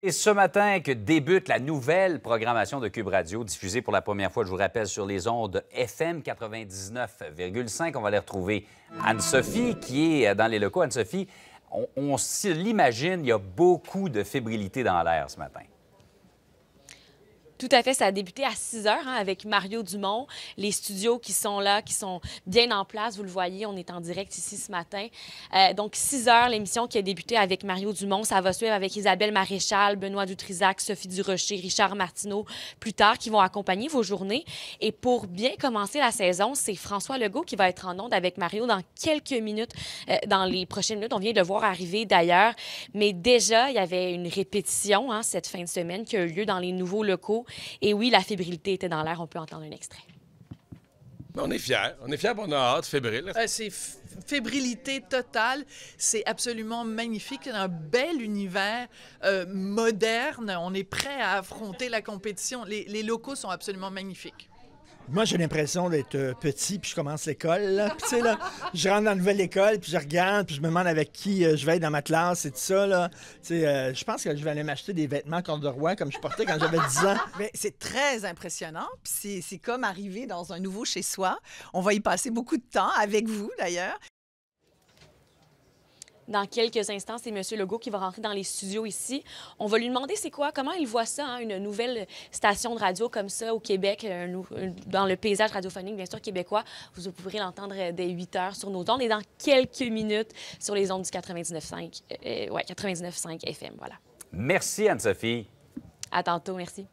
Et ce matin que débute la nouvelle programmation de Cube Radio, diffusée pour la première fois, je vous rappelle, sur les ondes FM 99,5. On va aller retrouver Anne-Sophie, qui est euh, dans les locaux. Anne-Sophie, on, on l'imagine, il y a beaucoup de fébrilité dans l'air ce matin. Tout à fait. Ça a débuté à 6 heures hein, avec Mario Dumont. Les studios qui sont là, qui sont bien en place, vous le voyez, on est en direct ici ce matin. Euh, donc, 6 heures, l'émission qui a débuté avec Mario Dumont. Ça va suivre avec Isabelle Maréchal, Benoît Dutrisac, Sophie Durocher, Richard Martineau plus tard qui vont accompagner vos journées. Et pour bien commencer la saison, c'est François Legault qui va être en onde avec Mario dans quelques minutes, euh, dans les prochaines minutes. On vient de le voir arriver d'ailleurs. Mais déjà, il y avait une répétition hein, cette fin de semaine qui a eu lieu dans les nouveaux locaux et oui, la fébrilité était dans l'air. On peut entendre un extrait. On est fiers. On est fiers, on a hâte, fébrile. Euh, c'est fébrilité totale. C'est absolument magnifique. C'est un bel univers euh, moderne. On est prêt à affronter la compétition. les locaux sont absolument magnifiques. Moi, j'ai l'impression d'être euh, petit, puis je commence l'école. tu là, je rentre dans la nouvelle école, puis je regarde, puis je me demande avec qui euh, je vais être dans ma classe et tout ça. Euh, je pense que je vais aller m'acheter des vêtements de roi comme je portais quand j'avais 10 ans. c'est très impressionnant. Puis, c'est comme arriver dans un nouveau chez soi. On va y passer beaucoup de temps, avec vous d'ailleurs dans quelques instants, c'est M. Legault qui va rentrer dans les studios ici. On va lui demander c'est quoi, comment il voit ça, hein, une nouvelle station de radio comme ça au Québec, euh, euh, dans le paysage radiophonique, bien sûr, québécois. Vous pourrez l'entendre euh, dès 8 heures sur nos ondes et dans quelques minutes sur les ondes du 99.5 ouais, 99 FM. Voilà. Merci, Anne-Sophie. À tantôt, merci.